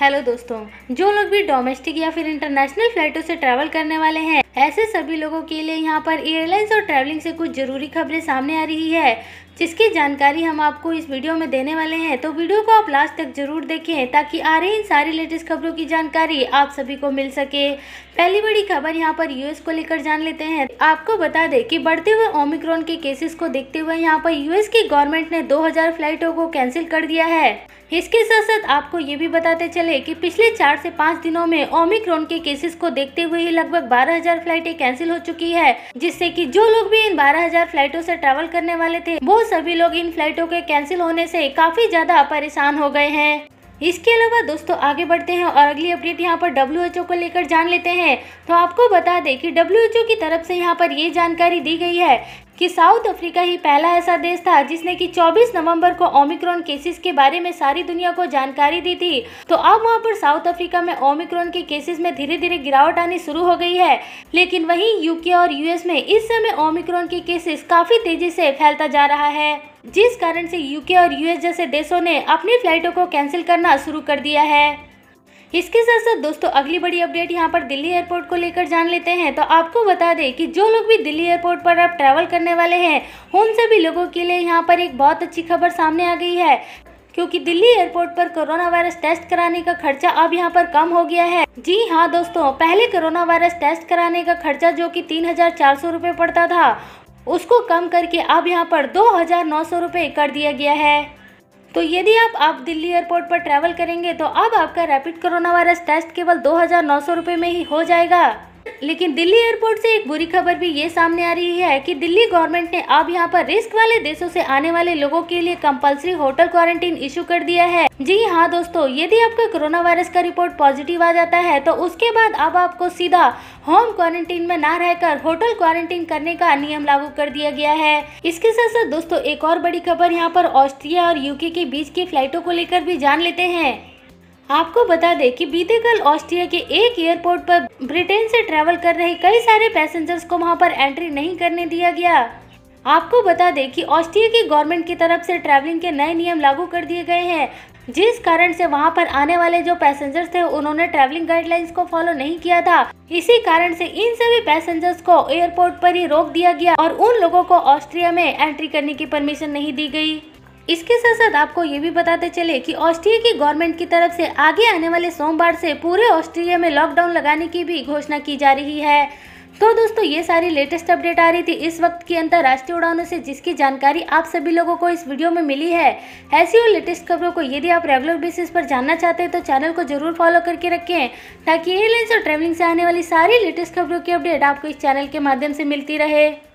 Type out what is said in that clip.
hello दोस्तों जो लोग भी डोमेस्टिक या फिर इंटरनेशनल फ्लाइटों से ट्रैवल करने वाले हैं ऐसे सभी लोगों के लिए यहाँ पर एयरलाइंस और ट्रैवलिंग से कुछ ज़रूरी खबरें सामने आ रही है जिसकी जानकारी हम आपको इस वीडियो में देने वाले हैं तो वीडियो को आप लास्ट तक जरूर देखें ताकि आ रही इन सारी लेटेस्ट खबरों की जानकारी आप सभी को मिल सके पहली बड़ी खबर यहाँ पर यूएस को लेकर जान लेते हैं आपको बता दें कि बढ़ते हुए ओमिक्रॉन के केसेस को देखते हुए यहाँ पर यूएस की गवर्नमेंट ने दो फ्लाइटों को कैंसिल कर दिया है इसके साथ साथ आपको ये भी बताते चले कि पिछले चार से पाँच दिनों में ओमिक्रॉन के केसेस को देखते हुए लगभग बारह हजार फ्लाइटें कैंसिल हो चुकी है जिससे कि जो लोग भी इन बारह हजार फ्लाइटों से ट्रैवल करने वाले थे वो सभी लोग इन फ्लाइटों के कैंसिल होने से काफी ज्यादा परेशान हो गए हैं इसके अलावा दोस्तों आगे बढ़ते हैं और अगली अपडेट यहाँ पर डब्ल्यू को लेकर जान लेते हैं तो आपको बता दें कि डब्ल्यू की तरफ से यहाँ पर ये जानकारी दी गई है कि साउथ अफ्रीका ही पहला ऐसा देश था जिसने कि 24 नवंबर को ओमिक्रॉन केसेस के बारे में सारी दुनिया को जानकारी दी थी तो अब वहाँ पर साउथ अफ्रीका में ओमिक्रॉन के केसेस में धीरे धीरे गिरावट आनी शुरू हो गई है लेकिन वहीं यूके और यूएस में इस समय ओमिक्रॉन के केसेस काफी तेजी से फैलता जा रहा है जिस कारण से यूके और यूएस जैसे देशों ने अपनी फ्लाइटों को कैंसिल करना शुरू कर दिया है इसके साथ साथ दोस्तों अगली बड़ी अपडेट यहाँ पर दिल्ली एयरपोर्ट को लेकर जान लेते हैं तो आपको बता दें कि जो लोग भी दिल्ली एयरपोर्ट पर अब ट्रैवल करने वाले हैं उन सभी लोगों के लिए यहाँ पर एक बहुत अच्छी खबर सामने आ गई है क्योंकि दिल्ली एयरपोर्ट पर कोरोना वायरस टेस्ट कराने का खर्चा अब यहाँ पर कम हो गया है जी हाँ दोस्तों पहले कोरोना वायरस टेस्ट कराने का खर्चा जो कि तीन हजार चार सौ रूपए पड़ता था उसको कम करके अब यहाँ पर दो हजार नौ सौ रूपए कर दिया गया है तो यदि आप आप दिल्ली एयरपोर्ट पर ट्रैवल करेंगे तो अब आपका रैपिड कोरोना वायरस टेस्ट केवल दो हज़ार नौ सौ में ही हो जाएगा लेकिन दिल्ली एयरपोर्ट से एक बुरी खबर भी ये सामने आ रही है कि दिल्ली गवर्नमेंट ने अब यहाँ पर रिस्क वाले देशों से आने वाले लोगों के लिए कंपलसरी होटल क्वारंटीन इशू कर दिया है जी हाँ दोस्तों यदि आपका कोरोना वायरस का रिपोर्ट पॉजिटिव आ जाता है तो उसके बाद अब आपको सीधा होम क्वारंटीन में ना रहकर होटल क्वारंटीन करने का नियम लागू कर दिया गया है इसके साथ साथ दोस्तों एक और बड़ी खबर यहाँ पर ऑस्ट्रिया और यूके के बीच की फ्लाइटों को लेकर भी जान लेते हैं आपको बता दें कि बीते कल ऑस्ट्रिया के एक एयरपोर्ट पर ब्रिटेन से ट्रैवल कर रहे कई सारे पैसेंजर्स को वहां पर एंट्री नहीं करने दिया गया आपको बता दें कि ऑस्ट्रिया की गवर्नमेंट की तरफ से ट्रैवलिंग के नए नियम लागू कर दिए गए हैं जिस कारण से वहां पर आने वाले जो पैसेंजर्स थे उन्होंने ट्रैवलिंग गाइडलाइंस को फॉलो नहीं किया था इसी कारण से इन सभी पैसेंजर्स को एयरपोर्ट पर ही रोक दिया गया और उन लोगों को ऑस्ट्रिया में एंट्री करने की परमिशन नहीं दी गई इसके साथ साथ आपको ये भी बताते चले कि ऑस्ट्रिया की गवर्नमेंट की तरफ से आगे आने वाले सोमवार से पूरे ऑस्ट्रिया में लॉकडाउन लगाने की भी घोषणा की जा रही है तो दोस्तों ये सारी लेटेस्ट अपडेट आ रही थी इस वक्त की अंतर्राष्ट्रीय उड़ानों से जिसकी जानकारी आप सभी लोगों को इस वीडियो में मिली है ऐसी और लेटेस्ट खबरों को यदि आप रेगुलर बेसिस पर जानना चाहते हैं तो चैनल को जरूर फॉलो करके रखें ताकि एयरलाइंस और ट्रैवलिंग से आने वाली सारी लेटेस्ट खबरों की अपडेट आपको इस चैनल के माध्यम से मिलती रहे